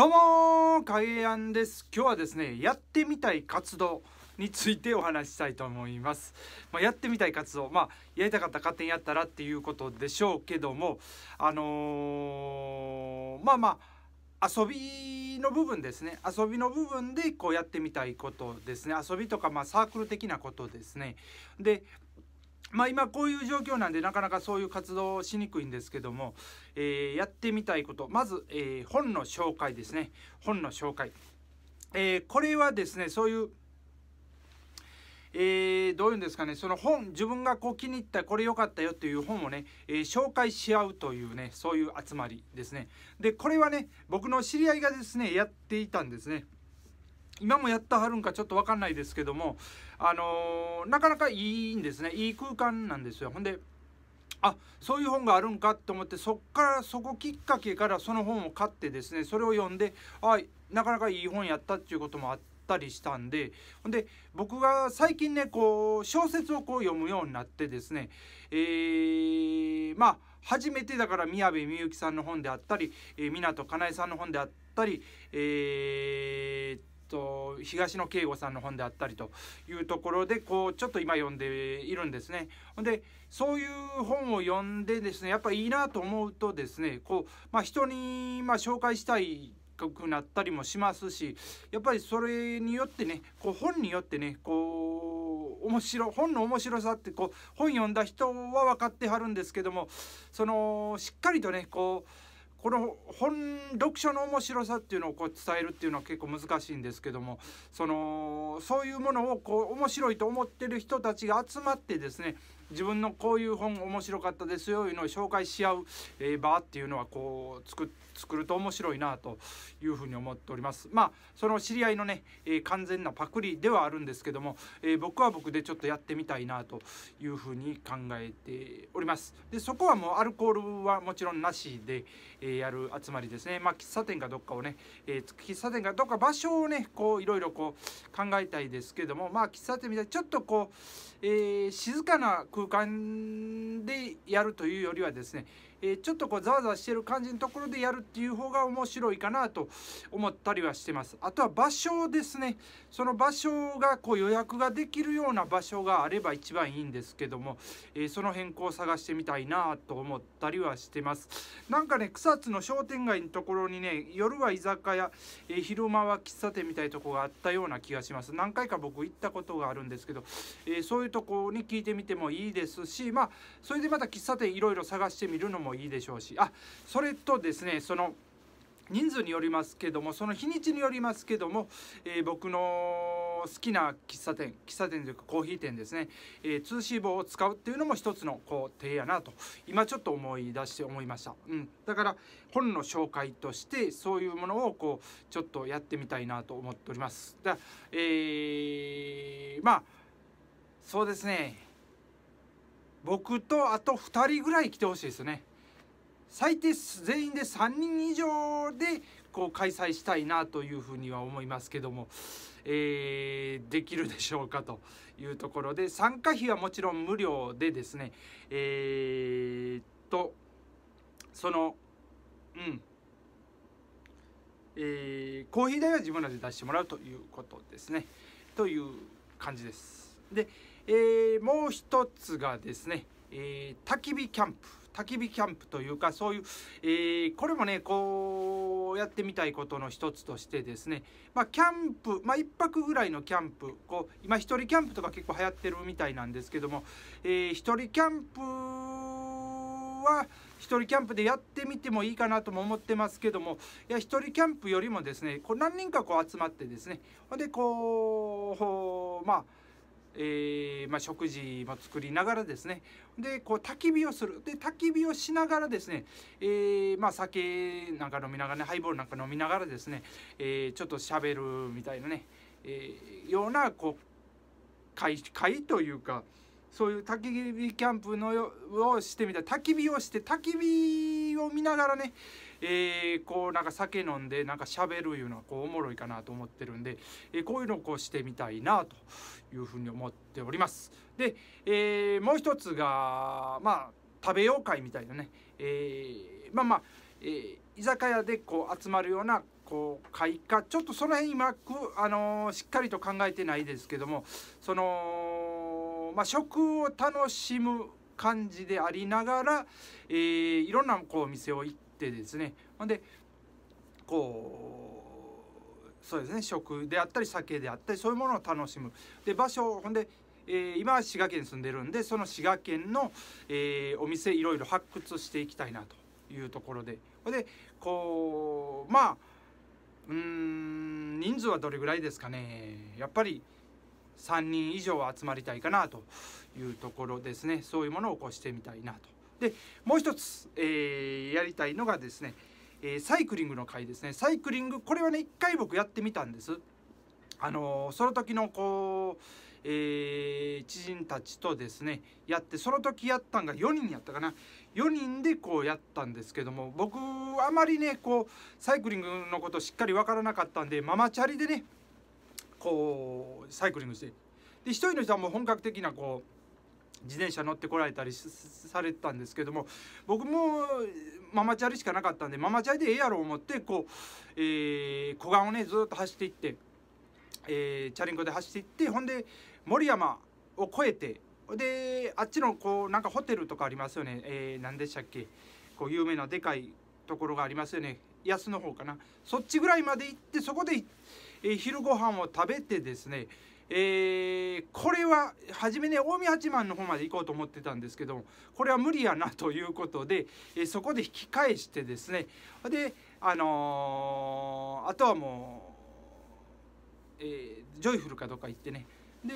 どうもかえやんです今日はですねやってみたい活動についてお話ししたいと思います、まあ、やってみたい活動まあやりたかった勝手にやったらっていうことでしょうけどもあのー、まあまあ遊びの部分ですね遊びの部分でこうやってみたいことですね遊びとかまあサークル的なことですねでまあ、今こういう状況なんでなかなかそういう活動をしにくいんですけども、えー、やってみたいことまず、えー、本の紹介ですね本の紹介、えー、これはですねそういう、えどういうんですかねその本自分がこう気に入ったこれ良かったよという本をね、え紹介し合うというねそういう集まりですねでこれはね僕の知り合いがですねやっていたんですね今もやったはるんかちょっと分かんないですけどもあのー、なかなかいいんですねいい空間なんですよほんであそういう本があるんかと思ってそっからそこきっかけからその本を買ってですねそれを読んであなかなかいい本やったっていうこともあったりしたんでほんで僕が最近ねこう小説をこう読むようになってですねえー、まあ初めてだから宮部みゆきさんの本であったり、えー、湊かなえさんの本であったりえー、と東野圭吾さんの本であったりというところでこうちょっと今読んでいるんですね。でそういう本を読んでですねやっぱいいなと思うとですねこう、まあ、人にま紹介したいくなったりもしますしやっぱりそれによってねこう本によってねこう面白本の面白さってこう本読んだ人は分かってはるんですけどもそのしっかりとねこうこの本読書の面白さっていうのをこう伝えるっていうのは結構難しいんですけどもそのそういうものをこう面白いと思ってる人たちが集まってですね自分のこういう本面白かったですよいうのを紹介し合う、え場っていうのはこう作作ると面白いなというふうに思っております。まあその知り合いのね、え完全なパクリではあるんですけども、え僕は僕でちょっとやってみたいなというふうに考えております。でそこはもうアルコールはもちろんなしで、えやる集まりですね。まあ喫茶店かどっかをね、え喫茶店かどっか場所をねこういろいろこう考えたいですけどもまあ喫茶店みたいにちょっとこう、えー、静かな空空間でやるというよりはですねえー、ちょっとこうざわざわしてる感じのところでやるっていう方が面白いかなと思ったりはしてますあとは場所ですねその場所がこう予約ができるような場所があれば一番いいんですけども、えー、その変更を探してみたいなと思ったりはしてますなんかね草津の商店街のところにね夜は居酒屋、えー、昼間は喫茶店みたいとこがあったような気がします何回か僕行ったことがあるんですけど、えそういうとこに聞いてみてもいいですしまあそれでまた喫茶店いろいろ探してみるのももいいでしょうしあそれとですねその人数によりますけどもその日にちによりますけども、えー、僕の好きな喫茶店喫茶店というかコーヒー店ですね、えー、通信棒を使うっていうのも一つのこう手やなと今ちょっと思い出して思いました、うん、だから本の紹介としてそういうものをこうちょっとやってみたいなと思っておりますだえー、まあそうですね僕とあと2人ぐらい来てほしいですね最低全員で3人以上でこう開催したいなというふうには思いますけども、えー、できるでしょうかというところで参加費はもちろん無料でですねえー、っとそのうんえー、コーヒー代は自分らで出してもらうということですねという感じですで、えー、もう一つがですね、えー、焚き火キャンプ焚き火キャンプというかそういう、えー、これもねこうやってみたいことの一つとしてですね、まあ、キャンプ、まあ、1泊ぐらいのキャンプこう今1人キャンプとか結構流行ってるみたいなんですけども、えー、1人キャンプは1人キャンプでやってみてもいいかなとも思ってますけどもいや1人キャンプよりもですねこう何人かこう集まってですねほんでこうまあえー、まあ、食事も作りながらですねでこう焚き火をするで焚き火をしながらですね、えー、まあ、酒なんか飲みながらねハイボールなんか飲みながらですね、えー、ちょっとしゃべるみたいなね、えようなこう会会というかそういう焚き火キャンプのをしてみた焚き火をして焚き火を見ながらねえー、こうなんか酒飲んでなんか喋るいうのはこうおもろいかなと思ってるんで、えー、こういうのをこうしてみたいなというふうに思っております。で、えー、もう一つがまあ食べよう会みたいなね、えー、まあまあ、えー、居酒屋でこう集まるようなこう会かちょっとその辺今あのー、しっかりと考えてないですけどもその、まあ、食を楽しむ感じでありながら、えー、いろんなこうお店を行って。ってですねほんでこうそうですね食であったり酒であったりそういうものを楽しむで場所ほんで、えー、今は滋賀県に住んでるんでその滋賀県の、えー、お店いろいろ発掘していきたいなというところでほんでこうまあうん人数はどれぐらいですかねやっぱり3人以上は集まりたいかなというところですねそういうものを起こしてみたいなとでもう一つ、えー、やりたいのがですね、えー、サイクリングの回ですねサイクリングこれはね一回僕やってみたんですあのー、その時のこう、えー、知人たちとですねやってその時やったんが4人やったかな4人でこうやったんですけども僕あまりねこうサイクリングのことしっかり分からなかったんでママチャリでねこうサイクリングしてで1人の人はもう本格的なこう自転車乗ってこられたりされてたんですけども僕もママチャリしかなかったんでママチャリでええやろ思ってこう、えー、小顔をねずっと走っていって、えー、チャリンコで走っていってほんで森山を越えてであっちのこうなんかホテルとかありますよね、えー、何でしたっけこう有名なでかいところがありますよね安の方かなそっちぐらいまで行ってそこで、えー、昼ご飯を食べてですねえー、これは初めね近江八幡の方まで行こうと思ってたんですけどもこれは無理やなということで、えー、そこで引き返してですねであのー、あとはもう、えジョイフルかどっか行ってねで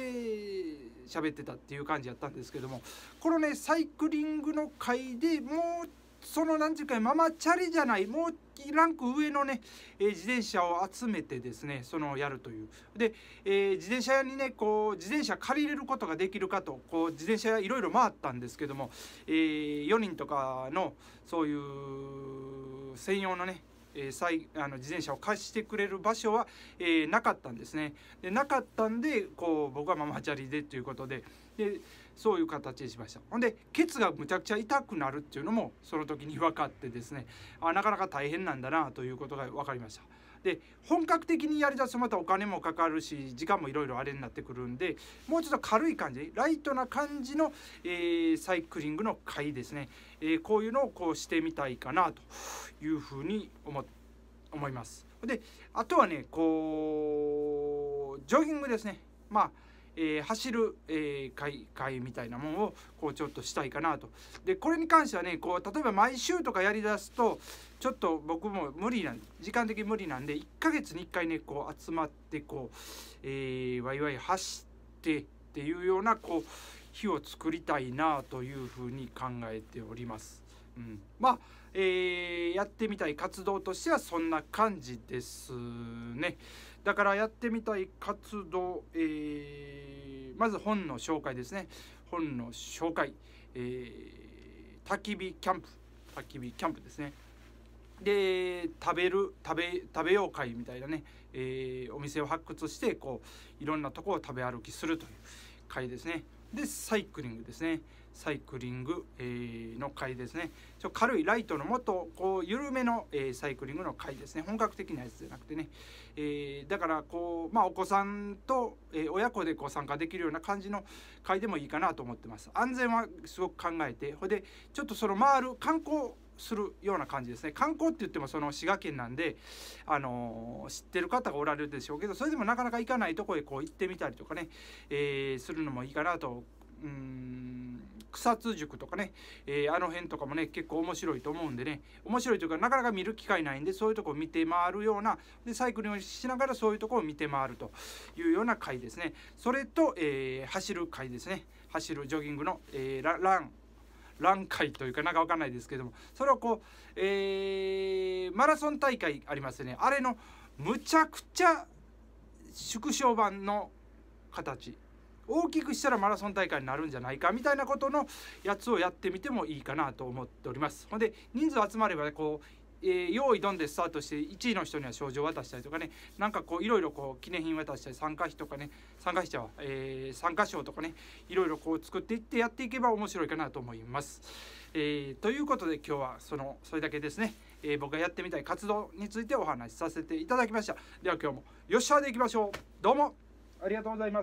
喋ってたっていう感じやったんですけどもこのねサイクリングの会でもうその何ていママチャリじゃないもうランク上のね、えー、自転車を集めてですねそのやるというで、えー、自転車屋にねこう自転車借りれることができるかとこう自転車いろいろ回ったんですけども、えー、4人とかのそういう専用のねえー、あの自転車を貸してくれる場所は、えー、なかったんですねでなかったんでこう僕はママチャリでということででそういう形にしましたほんでケツがむちゃくちゃ痛くなるっていうのもその時に分かってですねあなかなか大変なんだなということが分かりましたで本格的にやりだすとまたお金もかかるし時間もいろいろあれになってくるんでもうちょっと軽い感じライトな感じの、えー、サイクリングの回ですね、えー、こういうのをこうしてみたいかなというふうに思思いますであとはねこうジョギングですねまあえー、走る、えー、会会みたいなもんをこうちょっとしたいかなと。でこれに関してはねこう例えば毎週とかやりだすとちょっと僕も無理なん時間的に無理なんで1ヶ月に1回ねこう集まってこう、えー、ワイワイ走ってっていうようなこう日を作りたいなというふうに考えております。うん、まあ、えー、やってみたい活動としてはそんな感じですねだからやってみたい活動、えー、まず本の紹介ですね本の紹介、えー、焚き火キャンプ焚き火キャンプですねで食べる食べ食べよう会みたいなね、えー、お店を発掘してこういろんなとこを食べ歩きするという会ですねでサイクリングですねサイクリング、えー、の回ですねちょ軽いライトのもっとこう緩めの、えー、サイクリングの回ですね本格的なやつじゃなくてね、えー、だからこう、まあ、お子さんと、え親子でこう参加できるような感じの回でもいいかなと思ってます安全はすごく考えてほでちょっとその回る観光するような感じですね観光って言ってもその滋賀県なんで、あのー、知ってる方がおられるでしょうけどそれでもなかなか行かないとこへこう行ってみたりとかね、えー、するのもいいかなとうん草津塾とかね、えー、あの辺とかもね結構面白いと思うんでね面白いというかなかなか見る機会ないんでそういうとこを見て回るようなでサイクリングしながらそういうとこを見て回るというような回ですねそれと、えー、走る回ですね走るジョギングの、えー、ラン乱会というかなんか分かんないですけどもそれをこう、えー、マラソン大会ありますねあれのむちゃくちゃ縮小版の形大きくしたらマラソン大会になるんじゃないかみたいなことのやつをやってみてもいいかなと思っております。ほんで人数集まればこうえー、用意どんでスタートして1位の人には賞状渡したりとかねなんかこういろいろこう記念品渡したり参加費とかね参加者は、えー、参加賞とかねいろいろこう作っていってやっていけば面白いかなと思います。えー、ということで今日はそのそれだけですね、え僕がやってみたい活動についてお話しさせていただきました。では今日もよっしゃでいきましょう。どうもありがとうございます。